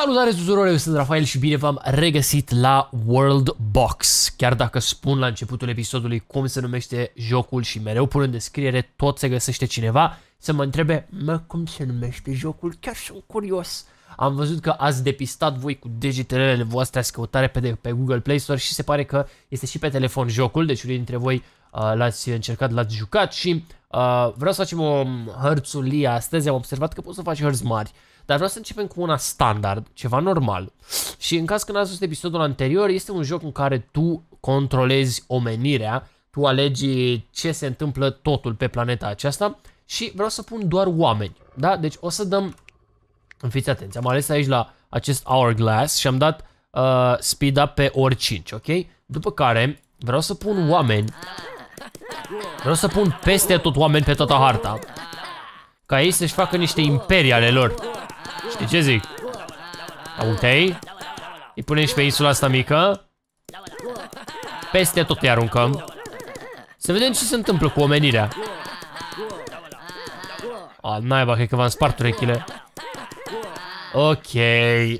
Salutare tuturor, eu sunt Rafael și bine v-am regăsit la World Box. Chiar dacă spun la începutul episodului cum se numește jocul și mereu pun în descriere tot se găsește cineva să mă întrebe, mă, cum se numește jocul? Chiar sunt curios. Am văzut că ați depistat voi cu degetelele voastre ați căutare pe, de, pe Google Play Store și se pare că este și pe telefon jocul, deci unii dintre voi uh, l-ați încercat, l-ați jucat și uh, vreau să facem o um, hărțulie astăzi. Am observat că pot să faci hărți mari. Dar vreau să începem cu una standard, ceva normal. Și în caz că n-ați văzut episodul anterior, este un joc în care tu controlezi omenirea, tu alegi ce se întâmplă totul pe planeta aceasta și vreau să pun doar oameni. Da? Deci o să dăm... Fiți atenți, am ales aici la acest hourglass și am dat uh, speed up pe ori 5, ok? După care vreau să pun oameni Vreau să pun peste tot oameni pe toată harta Ca ei să-și facă niște imperii ale lor Știi ce zic? uite Îi punem și pe insula asta mică. Peste tot îi aruncăm. Să vedem ce se întâmplă cu omenirea. A, naiba, cred că v-am spart urechile. Ok.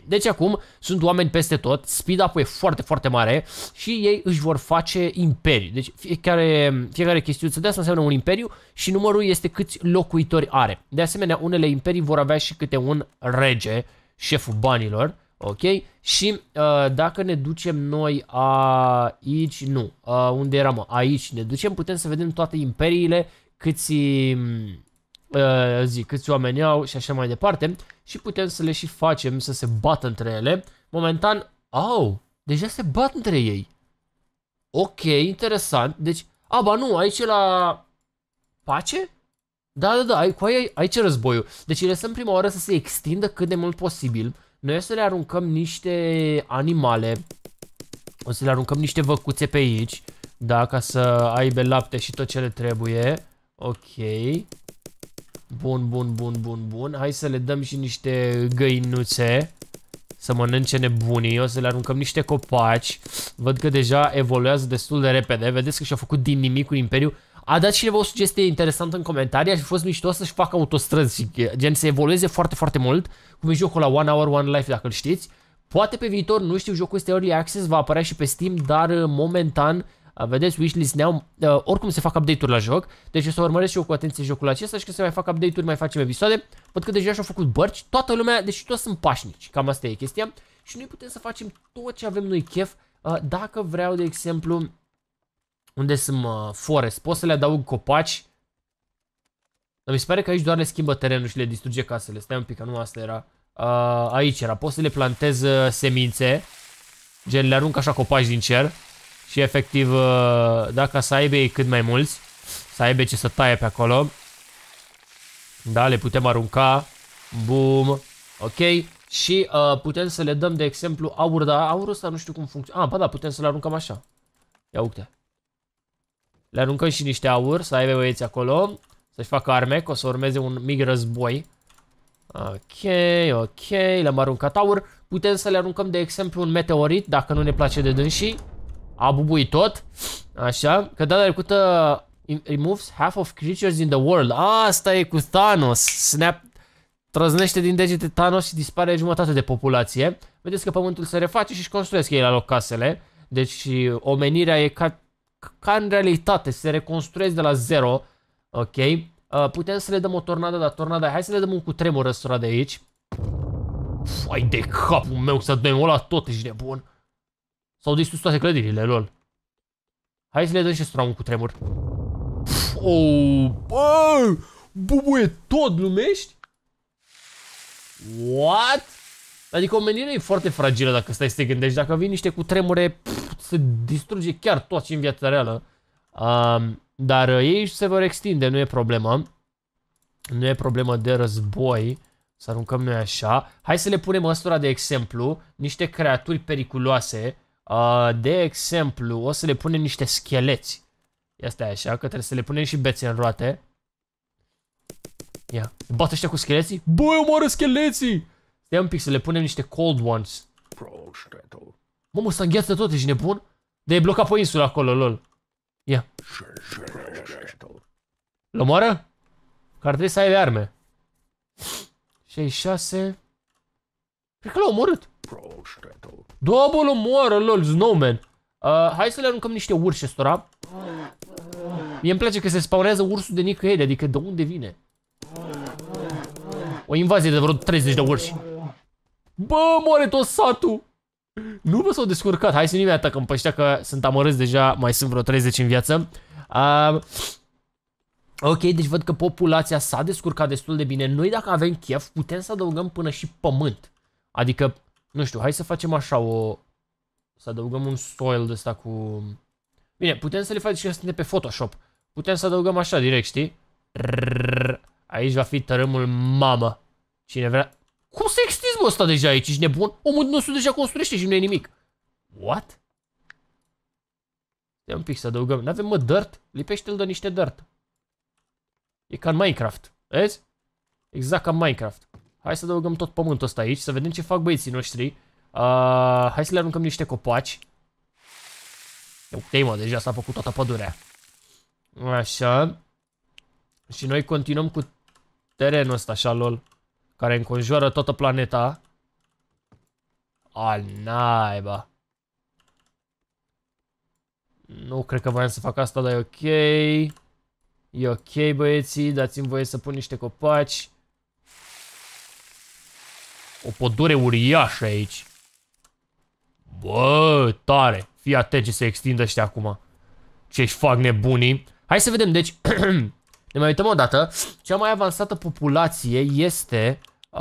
Deci acum sunt oameni peste tot, speed-up-ul e foarte, foarte mare și ei își vor face imperii. Deci fiecare, fiecare chestiuță de asta înseamnă un imperiu și numărul este câți locuitori are. De asemenea, unele imperii vor avea și câte un rege, șeful banilor, ok? Și uh, dacă ne ducem noi aici, nu, uh, unde eram, aici ne ducem, putem să vedem toate imperiile, câți, mm, uh, zic, câți oameni au și așa mai departe și putem să le și facem să se bată între ele. Momentan, au, deja se bat între ei. Ok, interesant. Deci, a, ba nu, aici la pace? Da, da, da, cu aia, aici e războiul. Deci îi lăsăm prima oară să se extindă cât de mult posibil. Noi o să le aruncăm niște animale. O să le aruncăm niște văcuțe pe aici. Da, ca să aibă lapte și tot ce le trebuie. Ok. Bun, bun, bun, bun, bun. Hai să le dăm și niște găinuțe. Să mănânce nebunii. O să le aruncăm niște copaci. Văd că deja evoluează destul de repede. Vedeți că și-a făcut din nimic cu Imperiu. A dat cineva o sugestie interesantă în comentarii, aș fi fost mișto să-și facă autostrăzi și gen să evolueze foarte, foarte mult, cum e jocul la One Hour, One Life, dacă l știți. Poate pe viitor, nu știu, jocul este Early Access, va apărea și pe Steam, dar uh, momentan Vedeți, wishlist ne uh, oricum se fac update-uri la joc, deci o să urmăresc și eu cu atenție jocul acesta și când se mai fac update-uri, mai facem episoade. Văd că deja și-au făcut bărci, toată lumea, deci toți sunt pașnici, cam asta e chestia. Și noi putem să facem tot ce avem noi chef, uh, dacă vreau, de exemplu, unde sunt uh, forest, pot să le adaug copaci. Dar mi se pare că aici doar le schimbă terenul și le distruge casele, stai un pic, că nu asta era. Uh, aici era, pot să le plantez uh, semințe, gen le arunc așa copaci din cer și efectiv uh, dacă să aibă ei cât mai mulți, să aibă ce să taie pe acolo, da, le putem arunca, boom, ok, și uh, putem să le dăm de exemplu aur, dar aurul ăsta nu știu cum funcționează, ah, ba da, putem să le aruncăm așa, ia uite, le aruncăm și niște aur, să aibă băieți acolo, să-și facă arme, că o să urmeze un mic război, ok, ok, le-am aruncat aur, putem să le aruncăm de exemplu un meteorit, dacă nu ne place de dânsii, a bubuit tot. Așa, că data trecută removes half of creatures in the world. Ah, asta e cu Thanos. Snap trăznește din degete Thanos și dispare jumătate de populație. Vedeți că pământul se reface și își construiesc ei la loc casele. Deci omenirea e ca, ca în realitate, se reconstruiesc de la zero. Ok. Uh, putem să le dăm o tornadă, dar tornada, hai să le dăm un cutremur răsurat de aici. Fai de capul meu să dăm ăla tot, ești nebun. S-au distrus toate clădirile, lol. Hai să le dăm și strong un tremur. oh, bă, bubuie tot, lumești? What? Adică omenirea e foarte fragilă dacă stai să te gândești. Dacă vin niște cu tremure se distruge chiar tot și în viața reală. Uh, dar ei se vor extinde, nu e problemă. Nu e problemă de război. Să aruncăm noi așa. Hai să le punem ăstora de exemplu niște creaturi periculoase de exemplu, o să le punem niște scheleți. Este așa, că trebuie să le punem și bețe în roate. Ia, bat ăștia cu scheleții? Băi, omoară scheleții! Stai un pic să le punem niște cold ones. mă, s-a îngheață tot, ești nebun? De e blocat pe insula acolo, lol. Ia. L-omoară? Că ar trebui să aibă de arme. 66. Cred că l-a omorât. Double moară, lol, snowman. Uh, hai să le aruncăm niște urși ăstora. Mie îmi place că se spaurează ursul de nicăieri, adică de unde vine? O invazie de vreo 30 de urși. Bă, moare tot satul! Nu mă s-au descurcat, hai să nu-i atacăm pe că sunt amărâți deja, mai sunt vreo 30 în viață. Uh, ok, deci văd că populația s-a descurcat destul de bine. Noi dacă avem chef, putem să adăugăm până și pământ. Adică nu știu, hai să facem așa o... Să adăugăm un soil de ăsta cu... Bine, putem să le facem și asta pe Photoshop. Putem să adăugăm așa direct, știi? Aici va fi tărâmul mamă. Cine vrea... Cum se extinzi, ăsta deja aici? Ești nebun? Omul nostru deja construiește și nu e nimic. What? Ia un pic să adăugăm. N-avem, mă, dirt? Lipește-l de niște dirt. E ca în Minecraft. Vezi? Exact ca în Minecraft. Hai să adăugăm tot pământul ăsta aici, să vedem ce fac băieții noștri. Uh, hai să le aruncăm niște copaci. Ok, mă, deja s-a făcut toată pădurea. Așa. Și noi continuăm cu terenul ăsta, așa, lol. Care înconjoară toată planeta. Al naiba. Nu cred că voiam să fac asta, dar e ok. E ok, băieții, dați-mi voie să pun niște copaci. O pădure uriașă aici. Bă, tare. Fii atent ce se extindă ăștia acum. Ce-și fac nebunii. Hai să vedem, deci... ne mai uităm o dată. Cea mai avansată populație este... Uh,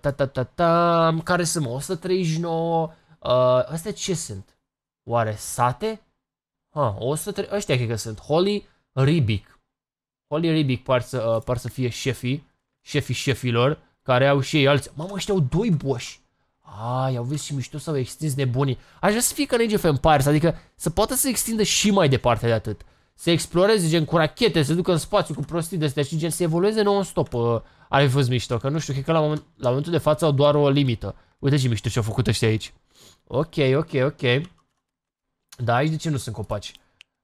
ta, ta, ta, ta, care sunt 139... Uh, astea ce sunt? Oare sate? Ha, 103... Ăștia cred că sunt. Holly Ribic. Holly Ribic par să, uh, par să fie șefii. Șefii șefilor care au și ei alți. Mamă, ăștia au doi boși. Ai, au vezi și mișto s-au extins nebunii. Aș vrea să fie ca în Age of Empires, adică să poată să extindă și mai departe de atât. Să exploreze gen cu rachete, să ducă în spațiu cu prostii de astea și gen să evolueze non-stop. Uh, ar fi fost mișto, că nu știu, cred că la, moment, la momentul de față au doar o limită. Uite ce mișto ce-au făcut ăștia aici. Ok, ok, ok. Da, aici de ce nu sunt copaci?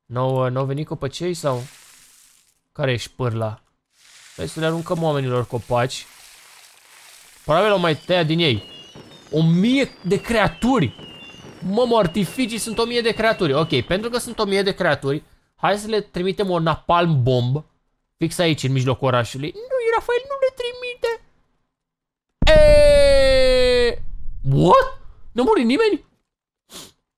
N-au ă, -au venit copacei sau? Care e pârla? Hai să le aruncăm oamenilor copaci. Probabil o mai tăiat din ei. O mie de creaturi! Mamă, artificii sunt o mie de creaturi. Ok, pentru că sunt o mie de creaturi, hai să le trimitem o napalm bomb. Fix aici, în mijlocul orașului. Nu, Rafael, nu le trimite! E... What? Nu muri nimeni?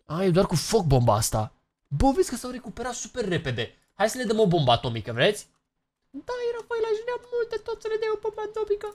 A, e doar cu foc bomba asta. Bă, vezi că s-au recuperat super repede. Hai să le dăm o bombă atomică, vreți? Da, Rafael, aș vrea multe tot să le dai o bombă atomică.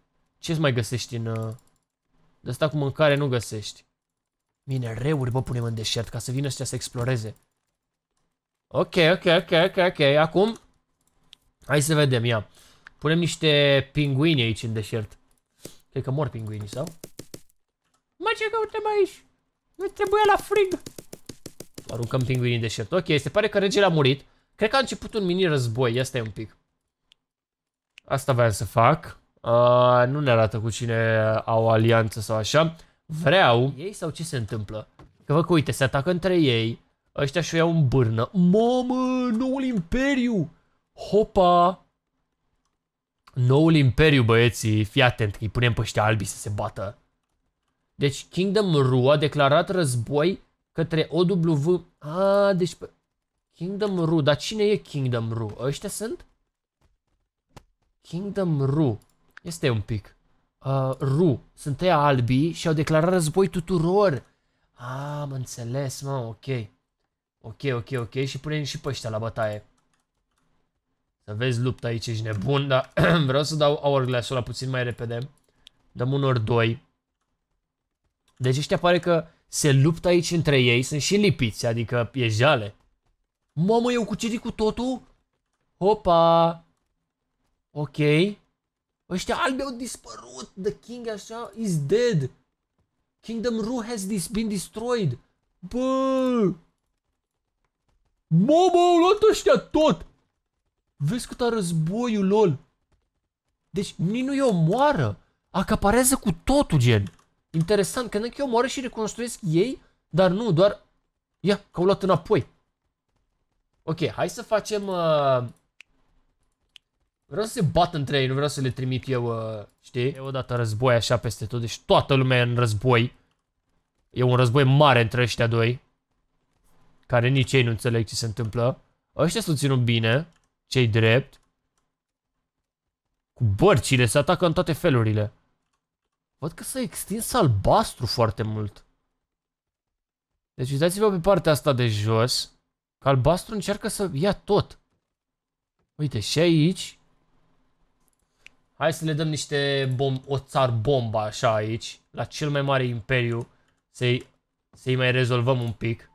ce mai găsești în... Uh... De asta cu mâncare nu găsești. Minereuri, bă, punem în deșert ca să vină ăștia să exploreze. Ok, ok, ok, ok, ok. Acum, hai să vedem, ia. Punem niște pinguini aici în deșert. Cred că mor pinguini sau? Mă, ce căutăm aici? Nu trebuie la frig. Aruncăm pinguinii în deșert. Ok, se pare că regele a murit. Cred că a început un mini război. Asta e un pic. Asta voiam să fac. Uh, nu ne arată cu cine au alianță sau așa. Vreau ei sau ce se întâmplă? Că vă că uite, se atacă între ei. Ăștia și-o iau în bârnă. Mamă, noul imperiu! Hopa! Noul imperiu, băieții. Fii atent că îi punem pe ăștia albi să se bată. Deci Kingdom Ru a declarat război către OW... A, deci... Kingdom Ru. Dar cine e Kingdom Ru? Ăștia sunt? Kingdom Ru. Este un pic. Uh, Ru. Sunt ei albi și au declarat război tuturor. Ah, am înțeles, mă, ok. Ok, ok, ok. Și punem și pe ăștia la bătaie. Să vezi lupta aici, ești nebun, dar vreau să dau hourglass-ul la puțin mai repede. Dăm unor doi. Deci ăștia pare că se luptă aici între ei, sunt și lipiți, adică e jale. Mamă, eu cucerit cu totul? Hopa! Ok. Ăștia albi au dispărut. The king așa is dead. Kingdom Ru has this been destroyed. Bă! bă, au luat ăștia tot! Vezi cât a războiul lol. Deci nici nu-i omoară. Acaparează cu totul, gen. Interesant, că că omoară și reconstruiesc ei, dar nu, doar... Ia, că au luat înapoi. Ok, hai să facem... Uh... Vreau să se bat între ei, nu vreau să le trimit eu, uh, știi? E odată război așa peste tot, deci toată lumea e în război. E un război mare între ăștia doi. Care nici ei nu înțeleg ce se întâmplă. Ăștia s-au ținut bine, cei drept. Cu bărcile, se atacă în toate felurile. Văd că s-a extins albastru foarte mult. Deci uitați-vă pe partea asta de jos. Că albastru încearcă să ia tot. Uite, și aici Hai să le dăm niște bom o țar bomba așa aici, la cel mai mare imperiu, să-i să mai rezolvăm un pic.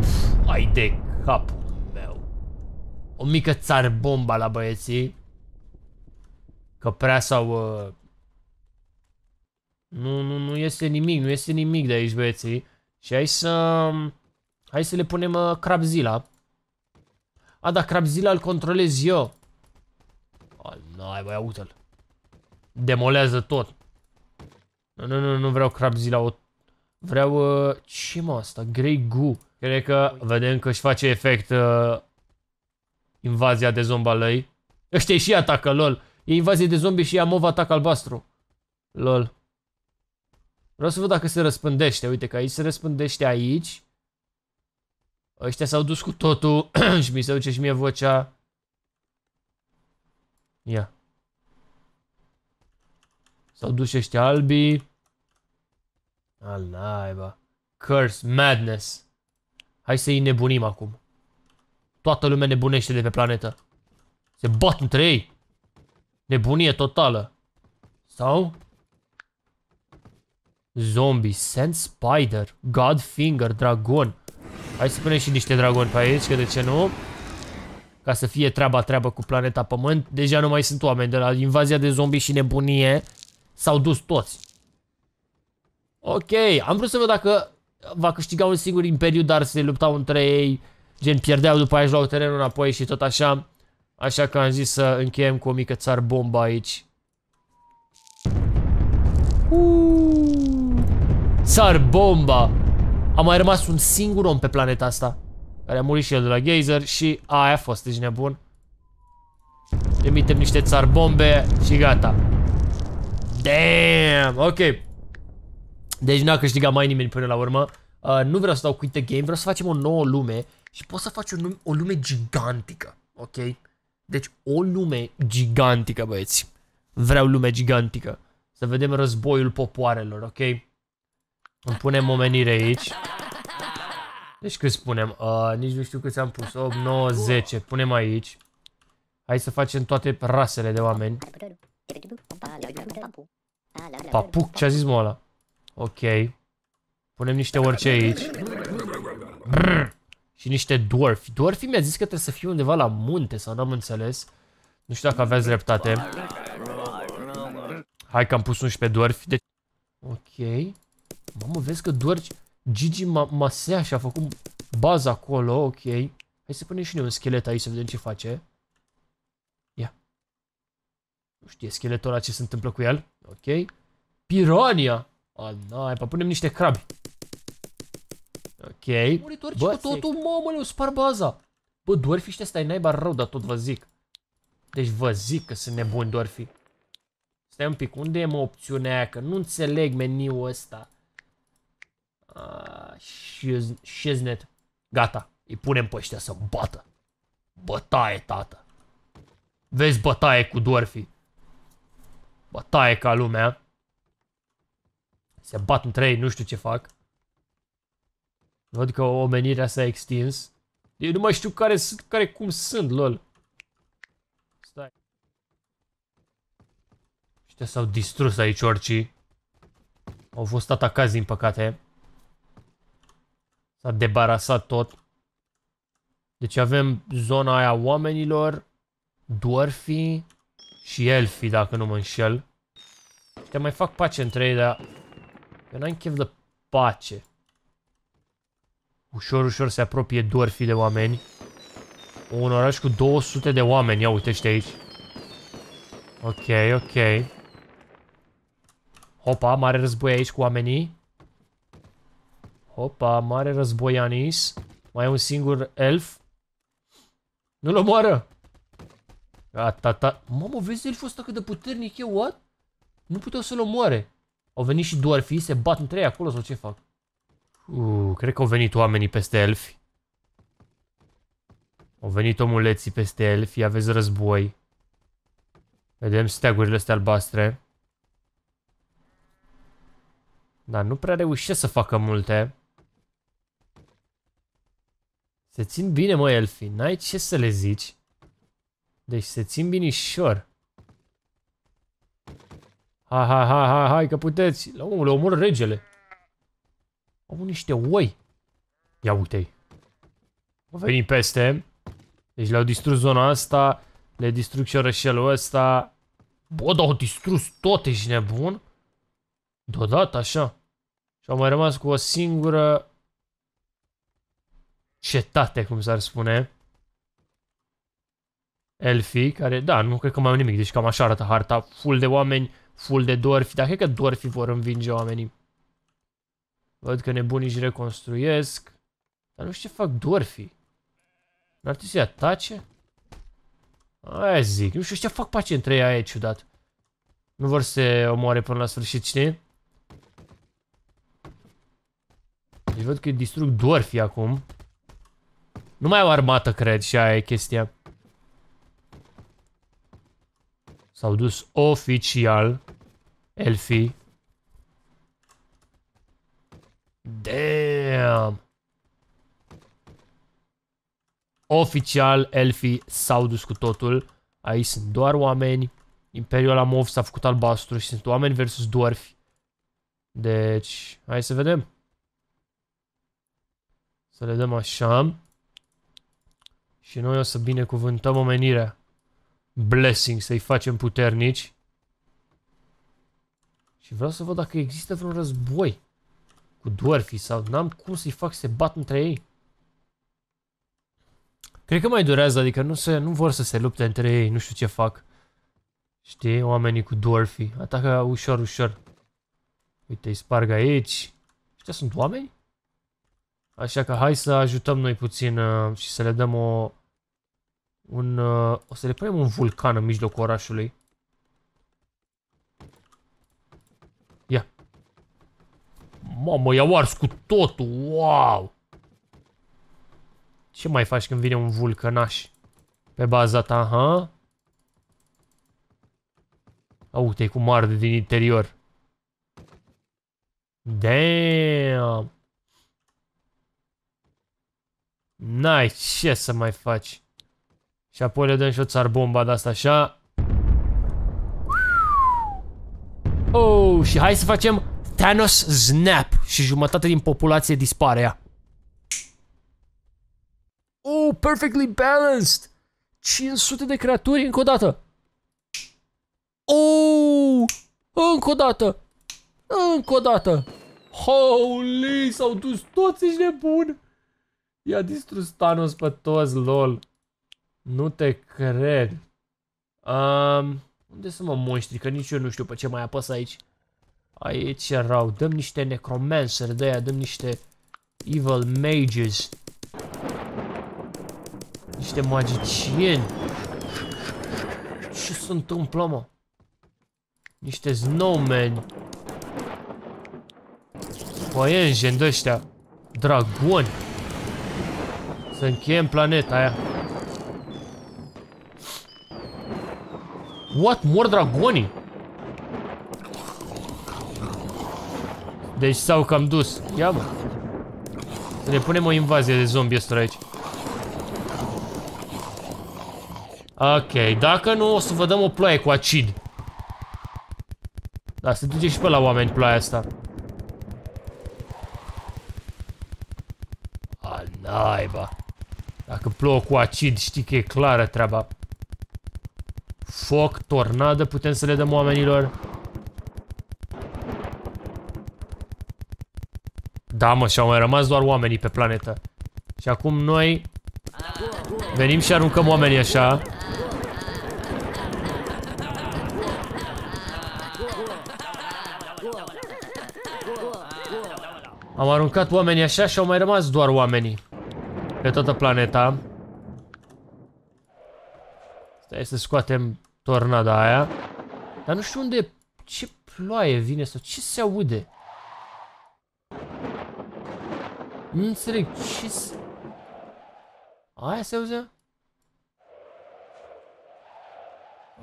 Pff, ai de capul meu. O mică țar bomba la băieții. Că prea sau... Uh... Nu, nu, nu este nimic, nu este nimic de aici băieții. Și hai să... Hai să le punem uh, Crabzilla. A, da, Crabzilla îl controlez eu. Nai, băi, uite-l. Demolează tot. Nu, nu, nu, nu vreau Crabzilla, o... Vreau... Uh, ce mă asta? Grey Goo. Cred că vedem că își face efect uh, invazia de zombi al lui. Ăștia și atacă, lol. E invazie de zombi și mov atac albastru. Lol. Vreau să văd dacă se răspândește. Uite că aici se răspândește aici. Ăștia s-au dus cu totul și mi se duce și mie vocea. Ia. S-au dus ăștia albii. Al naiba. Curse, madness. Hai să-i nebunim acum. Toată lumea nebunește de pe planetă. Se bat între ei. Nebunie totală. Sau? Zombie, Sand Spider, Godfinger, Dragon. Hai să punem și niște dragoni pe aici, că de ce nu? ca să fie treaba-treaba cu planeta Pământ, deja nu mai sunt oameni. De la invazia de zombi și nebunie s-au dus toți. Ok, am vrut să văd dacă va câștiga un singur imperiu, dar se luptau între ei, gen pierdeau, după aia își luau terenul înapoi și tot așa. Așa că am zis să încheiem cu o mică țar bombă aici. Uuuu. Țar bomba! A mai rămas un singur om pe planeta asta. Care a murit și el de la geyser și aia a fost, deci nebun. Trimitem niște țar bombe și gata. Damn, ok. Deci n-a câștigat mai nimeni până la urmă. Uh, nu vreau să dau quit the game, vreau să facem o nouă lume și poți să faci o, lume, o lume gigantică, ok? Deci o lume gigantică, băieți. Vreau lume gigantică. Să vedem războiul popoarelor, ok? Îmi punem omenire aici. Deci cât spunem? Uh, nici nu știu câți am pus. 8, 9, 10. Punem aici. Hai să facem toate rasele de oameni. Papuc, ce-a zis mă ăla? Ok. Punem niște orice aici. Brr. Și niște dwarfi. Dwarfi mi-a zis că trebuie să fiu undeva la munte sau n-am înțeles. Nu știu dacă aveți dreptate. Hai că am pus 11 dwarfi. De deci- ok. Mamă, vezi că dwarfi... Gigi Masea și-a făcut baza acolo, ok. Hai să punem și noi un schelet aici să vedem ce face. Ia. Nu știe scheletul ăla ce se întâmplă cu el. Ok. Pirania. A, naiba, punem niște crabi. Ok. Muritori, Bă, totul, mamă, le spar baza. Bă, Dwarfi ăștia stai naiba rău, dar tot vă zic. Deci vă zic că sunt nebuni Dwarfi. Stai un pic, unde e mă opțiunea aia? Că nu înțeleg meniul ăsta. Shiz, Shiznet. Gata, îi punem pe ăștia să bată. Bătaie, tată. Vezi bătaie cu Dorfi. Bătaie ca lumea. Se bat între ei, nu știu ce fac. Văd că omenirea s-a extins. Eu nu mai știu care, sunt, care cum sunt, lol. Stai. Ăștia s-au distrus aici orcii. Au fost atacați, din păcate. S-a debarasat tot. Deci avem zona aia oamenilor, dwarfii și elfii, dacă nu mă înșel. Te mai fac pace între ei, dar eu n-am chef de pace. Ușor, ușor se apropie dwarfii de oameni. Un oraș cu 200 de oameni, ia uite aici. Ok, ok. Hopa, mare război aici cu oamenii. Opa, mare război Anis. Mai e un singur elf. Nu-l omoară! Gata, ta. Mamă, vezi elful ăsta cât de puternic e, what? Nu puteau să-l omoare. Au venit și doar fii, se bat între ei acolo sau ce fac? Uuu, cred că au venit oamenii peste elfi. Au venit omuleții peste elfi, aveți război. Vedem steagurile astea albastre. Dar nu prea reușesc să facă multe. Se țin bine, mă, Elfi. N-ai ce să le zici. Deci se țin binișor. Ha, ha, ha, ha, hai că puteți. La omul, omor regele. Au niște oi. Ia uite-i. Au venit peste. Deci le-au distrus zona asta. Le distrug și orășelul ăsta. Bă, dar au distrus tot, ești nebun? Deodată, așa. Și au mai rămas cu o singură cetate, cum s-ar spune. Elfi, care, da, nu cred că mai au nimic, deci cam așa arată harta. Full de oameni, full de dorfi, dar cred că dorfi vor învinge oamenii. Văd că nebunii își reconstruiesc. Dar nu știu ce fac dorfii. N-ar trebui să-i atace? Aia zic, nu știu ce fac pace între ei, aia e ciudat. Nu vor să se omoare până la sfârșit, știi? Deci văd că distrug dorfii acum. Nu mai au armată, cred, și aia e chestia. S-au dus oficial Elfi. Damn! Oficial Elfi s-au dus cu totul. Aici sunt doar oameni. Imperiul la s-a făcut albastru și sunt oameni versus dwarfi. Deci, hai să vedem. Să le dăm așa. Și noi o să binecuvântăm omenirea. Blessing, să-i facem puternici. Și vreau să văd dacă există vreun război cu dwarfii sau n-am cum să-i fac să se bat între ei. Cred că mai durează, adică nu, se, nu vor să se lupte între ei, nu știu ce fac. Știi, oamenii cu dwarfii. Atacă ușor, ușor. Uite, îi sparg aici. Ăștia sunt oameni? Așa că hai să ajutăm noi puțin uh, și să le dăm o... Un, uh, o să le punem un vulcan în mijlocul orașului. Ia. Mamă, i-au ars cu totul, wow! Ce mai faci când vine un vulcanaș pe baza ta, ha? Au, uite cu mare din interior. Damn! N-ai ce să mai faci. Și apoi le dăm și o bomba de asta așa. Oh, și hai să facem Thanos Snap și jumătate din populație dispare ea. Oh, perfectly balanced! 500 de creaturi încă o dată. Oh, încă o dată. Încă o dată. Holy, s-au dus toți, și nebuni. I-a distrus Thanos pe toți, lol. Nu te cred. Um, unde sunt mă monștri? Că nici eu nu știu pe ce mai apăs aici. Aici erau. Dăm niște necromancer de aia, dăm niște evil mages. Niște magicieni. Ce se întâmplă, mă? Niște snowmen. Păienjeni de ăștia. Dragoni. Să încheiem planeta aia. What? Mor dragonii? Deci s-au cam dus. Ia bă. Să ne punem o invazie de zombie ăsta aici. Ok, dacă nu, o să vă dăm o ploaie cu acid. Da, se duce și pe la oameni ploaia asta. Ah, naiba. Dacă plouă cu acid, știi că e clară treaba. Foc, tornadă, putem să le dăm oamenilor. Da, mă, și-au mai rămas doar oamenii pe planetă. Și acum noi venim și aruncăm oamenii așa. Am aruncat oamenii așa și au mai rămas doar oamenii pe toată planeta. Stai să scoatem tornada aia. Dar nu știu unde, ce ploaie vine sau ce se aude. Nu înțeleg ce se... Aia se auzea?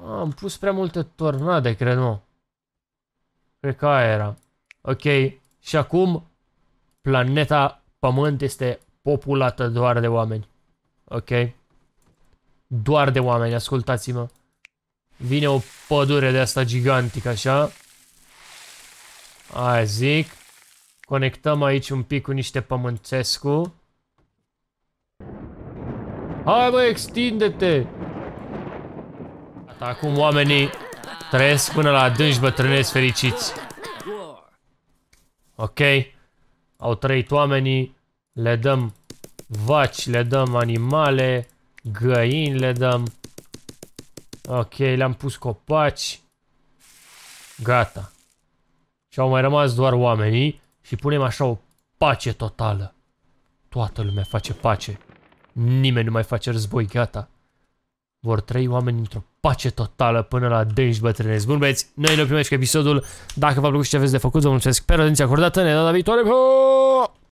am pus prea multe tornade, cred, nu. Cred că aia era. Ok, și acum planeta Pământ este populată doar de oameni. Ok? Doar de oameni, ascultați-mă. Vine o pădure de asta gigantică, așa. Aia zic. Conectăm aici un pic cu niște pământescu. Hai mă, extinde-te! Acum oamenii trăiesc până la adânci bătrânesc fericiți. Ok? Au trăit oamenii le dăm vaci, le dăm animale, găini le dăm. Ok, le-am pus copaci. Gata. Și au mai rămas doar oamenii și punem așa o pace totală. Toată lumea face pace. Nimeni nu mai face război, gata. Vor trăi oameni într-o pace totală până la dânși bătrânezi. Bun băieți, noi ne oprimești cu episodul. Dacă v-a plăcut și ce aveți de făcut, vă mulțumesc pe atenția acordată. Ne data viitoare! Bă!